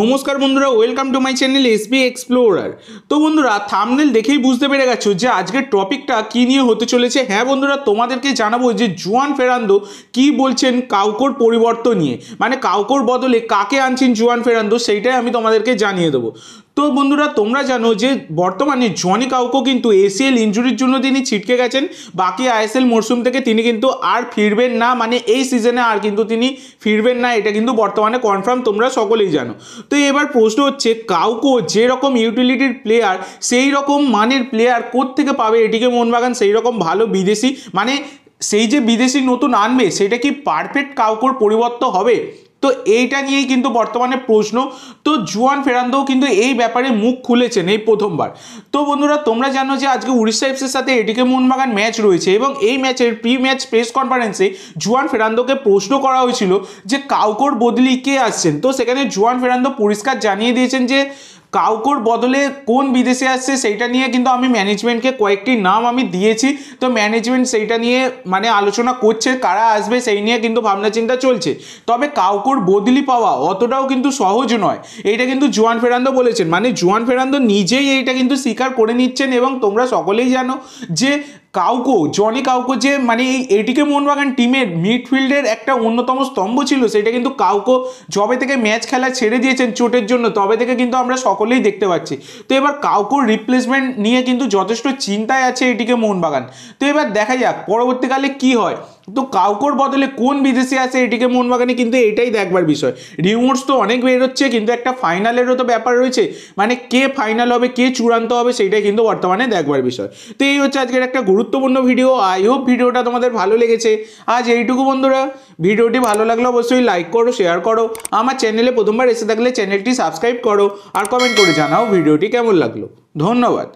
নমস্কার বন্ধুরা welcome to my channel SB explorer তো বন্ধুরা থামনেল দেখেই বুঝতে পেরে গেছো যে আজকের টপিকটা কি নিয়ে হতে চলেছে হ্যাঁ বন্ধুরা তোমাদেরকে জানাবো যে জুয়ান ফেরান্দো কি বলছেন কাউকোর পরিবর্তন নিয়ে মানে কাউকোর বদলে কাকে আনছেন জুয়ান ফেরান্দো সেইটাই আমি তোমাদেরকে জানিয়ে দেবো তো বন্ধুরা তোমরা জানো যে বর্তমানে জনি কাউকো কিন্তু এসিএল ইঞ্জুরির জন্য তিনি ছিটকে গেছেন বাকি আইএসএল মরশুম থেকে তিনি কিন্তু আর ফিরবেন না মানে এই সিজনে আর কিন্তু তিনি ফিরবেন না এটা কিন্তু বর্তমানে কনফার্ম তোমরা সকলেই জানো তো এবার প্রশ্ন হচ্ছে কাউকো যেরকম ইউটিলিটির প্লেয়ার সেই রকম মানের প্লেয়ার থেকে পাবে এটিকে মোহনবাগান সেই রকম ভালো বিদেশি মানে সেই যে বিদেশি নতুন আনবে সেটা কি পারফেক্ট কাউকোর পরিবর্ত হবে তো এইটা নিয়েই কিন্তু বর্তমানে প্রশ্ন তো জুয়ান ফেরান্দও কিন্তু এই ব্যাপারে মুখ খুলেছেন এই প্রথমবার তো বন্ধুরা তোমরা জানো যে আজকে উড়িষ্যা এফসির সাথে এটিকে মোহনবাগান ম্যাচ রয়েছে এবং এই ম্যাচের প্রি ম্যাচ প্রেস কনফারেন্সে জুয়ান ফেরান্দোকে প্রশ্ন করা হয়েছিল যে কাউকোর বদলি কে আসছেন তো সেখানে জুয়ান ফেরান্দো পরিষ্কার জানিয়ে দিয়েছেন যে কাউকোর বদলে কোন বিদেশে আসছে সেইটা নিয়ে কিন্তু আমি ম্যানেজমেন্টকে কয়েকটি নাম আমি দিয়েছি তো ম্যানেজমেন্ট সেইটা নিয়ে মানে আলোচনা করছে কারা আসবে সেই নিয়ে কিন্তু ভাবনা চিন্তা চলছে তবে কাউকোর বদলি পাওয়া অতটাও কিন্তু সহজ নয় এইটা কিন্তু জোয়ান ফেরান্দো বলেছেন মানে জোয়ান ফেরান্দো নিজেই এইটা কিন্তু স্বীকার করে নিচ্ছেন এবং তোমরা সকলেই জানো যে কাউকো জনি কাউকো যে মানে এই এটিকে মোহনবাগান টিমের মিডফিল্ডের একটা অন্যতম স্তম্ভ ছিল সেটা কিন্তু কাউকো জবে থেকে ম্যাচ খেলা ছেড়ে দিয়েছেন চোটের জন্য তবে থেকে কিন্তু আমরা সকলেই দেখতে পাচ্ছি তো এবার কাউকোর রিপ্লেসমেন্ট নিয়ে কিন্তু যথেষ্ট চিন্তায় আছে এটিকে মোহনবাগান তো এবার দেখা যাক পরবর্তীকালে কি হয় তো কাউকোর বদলে কোন বিদেশি আছে এটিকে মোহনবাগানে কিন্তু এটাই দেখবার বিষয় রিউমোটস তো অনেক বেরোচ্ছে কিন্তু একটা ফাইনালেরও তো ব্যাপার রয়েছে মানে কে ফাইনাল হবে কে চূড়ান্ত হবে সেটাই কিন্তু বর্তমানে দেখবার বিষয় তো এই হচ্ছে আজকের একটা গুরুত্ব গুরুত্বপূর্ণ ভিডিও আই হোপ ভিডিওটা তোমাদের ভালো লেগেছে আজ এইটুকু বন্ধুরা ভিডিওটি ভালো লাগলে অবশ্যই লাইক করো শেয়ার করো আমার চ্যানেলে প্রথমবার এসে থাকলে চ্যানেলটি সাবস্ক্রাইব করো আর কমেন্ট করে জানাও ভিডিওটি কেমন লাগলো ধন্যবাদ